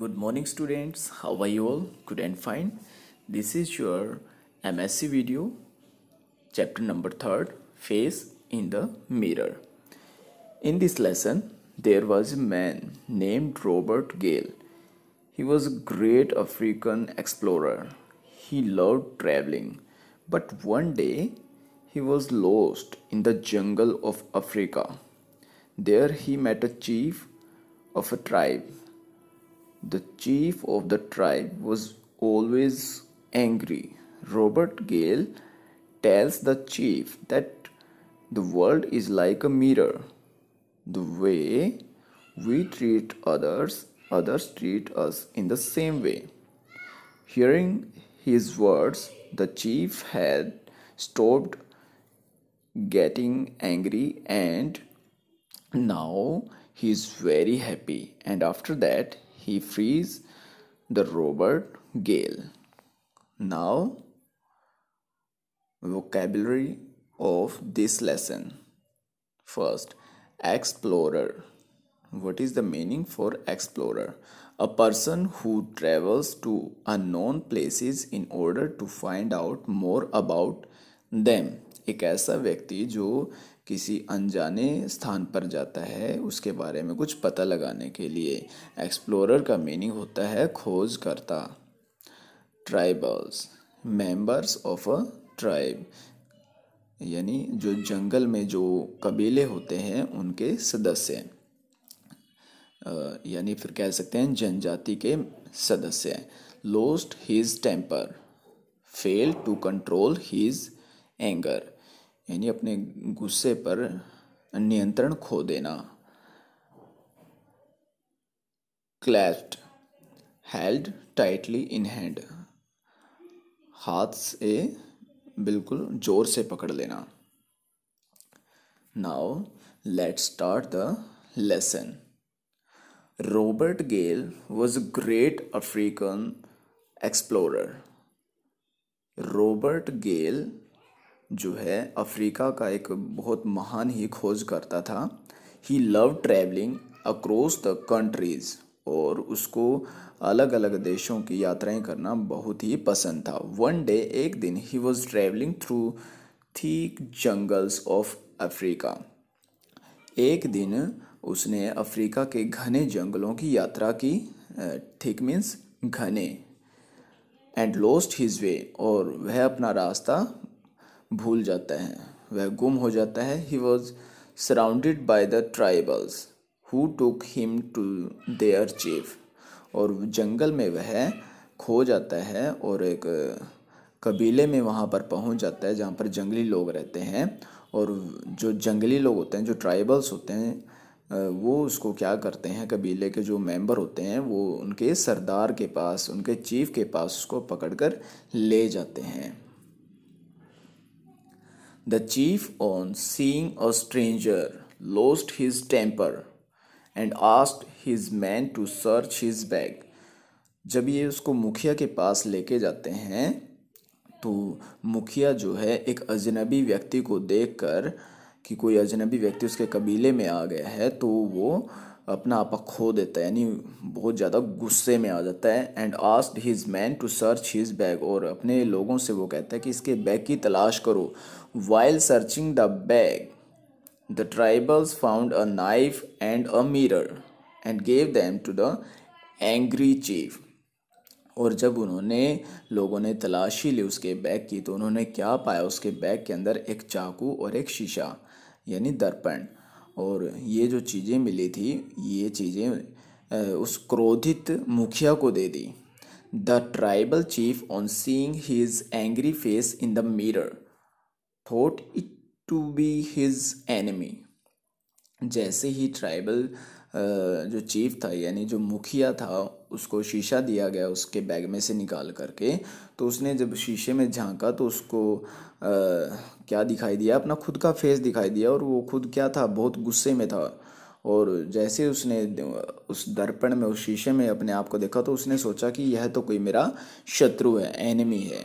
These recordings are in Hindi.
Good morning students, how are you all? Good and fine. This is your MSc video, chapter number 3rd, Face in the Mirror. In this lesson, there was a man named Robert Gale. He was a great African explorer. He loved traveling. But one day, he was lost in the jungle of Africa. There he met a chief of a tribe the chief of the tribe was always angry. Robert Gale tells the chief that the world is like a mirror. The way we treat others, others treat us in the same way. Hearing his words, the chief had stopped getting angry and now he is very happy and after that he frees the Robert Gale. Now, vocabulary of this lesson. First, explorer. What is the meaning for explorer? A person who travels to unknown places in order to find out more about them. एक ऐसा व्यक्ति जो किसी अनजाने स्थान पर जाता है उसके बारे में कुछ पता लगाने के लिए एक्सप्लोरर का मीनिंग होता है खोज करता tribals members of a tribe यानी जो जंगल में जो कबीले होते हैं उनके सदस्य यानी फिर कह सकते हैं जनजाति के सदस्य lost his temper fail to control his anger यानी अपने गुस्से पर नियंत्रण खो देना clasped held tightly in hand हाथ से बिल्कुल जोर से पकड़ लेना now let start the lesson Robert Gale was a great African explorer Robert Gale जो है अफ्रीका का एक बहुत महान ही खोज करता था he love travelling across the countries और उसको अलग अलग देशों की यात्राएं करना बहुत ही पसंद था वन डे एक दिन he was travelling through thick jungles of Africa एक दिन उसने अफ्रीका के घने जंगलों की यात्रा की थिक मीन्स घने एंड लॉस्ट हिज वे और वह अपना रास्ता भूल जाता है वह गुम हो जाता है he was surrounded by the tribals who took him to their chief और जंगल में वह खो जाता है और एक कबीले में वहाँ पर पहुँच जाता है जहाँ पर जंगली लोग रहते हैं और जो जंगली लोग होते हैं जो ट्राइबल्स होते हैं वो उसको क्या करते हैं कबीले के जो मेंबर होते हैं वो उनके सरदार के पास उनके चीफ के पास उसको पकड़कर ले जाते हैं The chief, on seeing a stranger, lost his temper and asked his men to search his bag. जब ये उसको मुखिया के पास लेके जाते हैं तो मुखिया जो है एक अजनबी व्यक्ति को देखकर कि कोई अजनबी व्यक्ति उसके कबीले में आ गया है तो वो अपना आपा खो देता है यानी बहुत ज़्यादा गुस्से में आ जाता है and asked his man to search his bag और अपने लोगों से वो कहता है कि इसके बैग की तलाश करो while searching the bag the tribals found a knife and a mirror and gave them to the angry chief और जब उन्होंने लोगों ने तलाशी ली उसके बैग की तो उन्होंने क्या पाया उसके बैग के अंदर एक चाकू और एक शीशा यानी दर्पण और ये जो चीज़ें मिली थी ये चीज़ें उस क्रोधित मुखिया को दे दी the tribal chief on seeing his angry face in the mirror thought it to be his enemy जैसे ही ट्राइबल जो चीफ था यानी जो मुखिया था उसको शीशा दिया गया उसके बैग में से निकाल करके तो उसने जब शीशे में झांका तो उसको आ, क्या दिखाई दिया अपना खुद का फेस दिखाई दिया और वो खुद क्या था बहुत गुस्से में था और जैसे उसने उस दर्पण में उस शीशे में अपने आप को देखा तो उसने सोचा कि यह तो कोई मेरा शत्रु है एनिमी है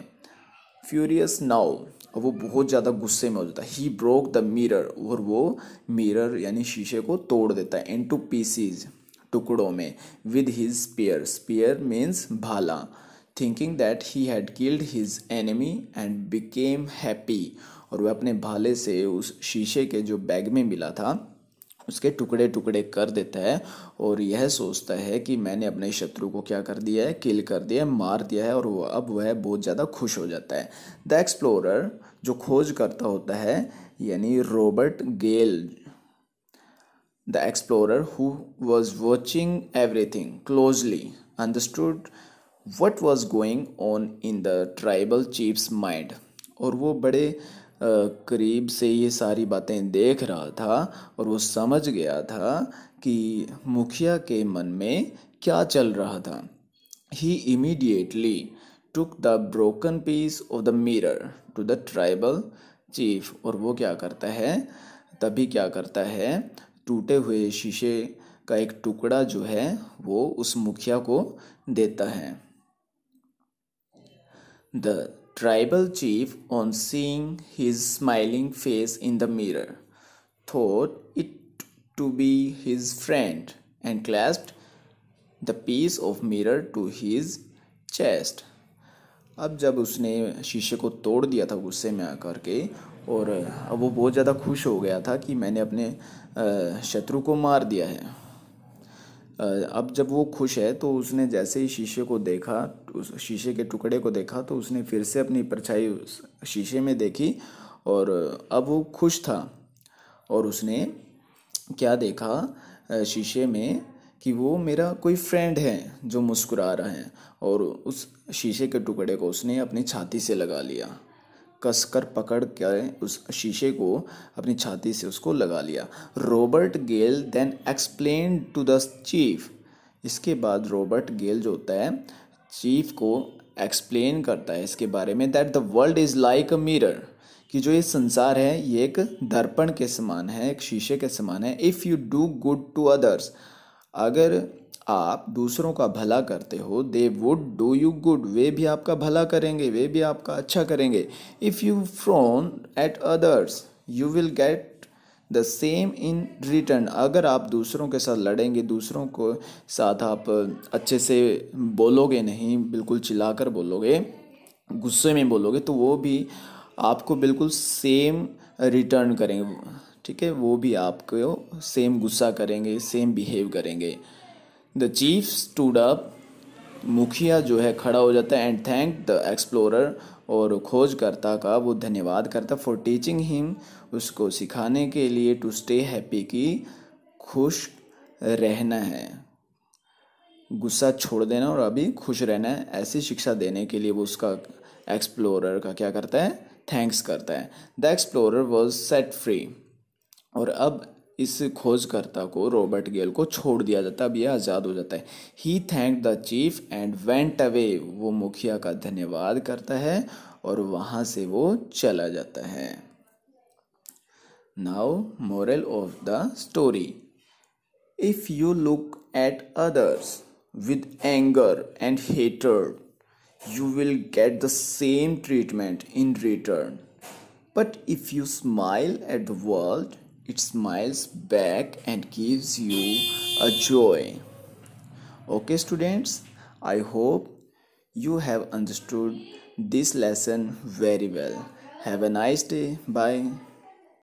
फ्यूरियस नाउ और वो बहुत ज़्यादा गुस्से में हो जाता है ही ब्रोक द मिरर और वो मिरर यानी शीशे को तोड़ देता है इन टू पीसीज़ टुकड़ों में with his spear spear means भाला thinking that he had killed his enemy and became happy और वह अपने भाले से उस शीशे के जो बैग में मिला था उसके टुकड़े टुकड़े कर देता है और यह सोचता है कि मैंने अपने शत्रु को क्या कर दिया है किल कर दिया है मार दिया है और वो अब वह बहुत ज़्यादा खुश हो जाता है द एक्सप्लोरर जो खोज करता होता है यानी Robert Gale The explorer, who was watching everything closely, understood what was going on in the tribal chief's mind. और वो बड़े करीब से ये सारी बातें देख रहा था और वो समझ गया था कि मुखिया के मन में क्या चल रहा था he immediately took the broken piece of the mirror to the tribal chief और वो क्या करता है तभी क्या करता है टूटे हुए शीशे का एक टुकड़ा जो है वो उस मुखिया को देता है the tribal chief on seeing his smiling face in the mirror thought it to be his friend and clasped the piece of mirror to his chest अब जब उसने शीशे को तोड़ दिया था गुस्से में आकर के और अब वो बहुत ज़्यादा खुश हो गया था कि मैंने अपने शत्रु को मार दिया है अब जब वो खुश है तो उसने जैसे ही शीशे को देखा उस शीशे के टुकड़े को देखा तो उसने फिर से अपनी परछाई उस शीशे में देखी और अब वो खुश था और उसने क्या देखा शीशे में कि वो मेरा कोई फ्रेंड है जो मुस्कुरा रहा है और उस शीशे के टुकड़े को उसने अपनी छाती से लगा लिया कसकर पकड़ कर उस शीशे को अपनी छाती से उसको लगा लिया Robert Gale then explain to the chief इसके बाद रॉबर्ट गेल जो होता है चीफ को एक्सप्लेन करता है इसके बारे में that the world is like a mirror कि जो ये संसार है ये एक दर्पण के समान है एक शीशे के समान है if you do good to others अगर आप दूसरों का भला करते हो they would do you good वे भी आपका भला करेंगे वे भी आपका अच्छा करेंगे if you frown at others you will get the same in return अगर आप दूसरों के साथ लड़ेंगे दूसरों को साथ आप अच्छे से बोलोगे नहीं बिल्कुल चिल्ला कर बोलोगे गुस्से में बोलोगे तो वो भी आपको बिल्कुल सेम रिटर्न करेंगे ठीक है वो भी आपको सेम गुस्सा करेंगे सेम बिहेव करेंगे द चीफ स्टूड अप मुखिया जो है खड़ा हो जाता है एंड थैंक द एक्सप्लोरर और खोजकर्ता का वो धन्यवाद करता फॉर टीचिंग हिम उसको सिखाने के लिए टू स्टे हैप्पी की खुश रहना है गुस्सा छोड़ देना और अभी खुश रहना है ऐसी शिक्षा देने के लिए वो उसका एक्सप्लोरर का क्या करता है थैंक्स करता है the explorer was set free और अब इस खोजकर्ता को रॉबर्ट गेल को छोड़ दिया जाता है अब यह आज़ाद हो जाता है he thank the chief and went away वो मुखिया का धन्यवाद करता है और वहाँ से वो चला जाता है now moral of the story if you look at others with anger and hatred you will get the same treatment in return but if you smile at the world it smiles back and gives you a joy okay students i hope you have understood this lesson very well have a nice day bye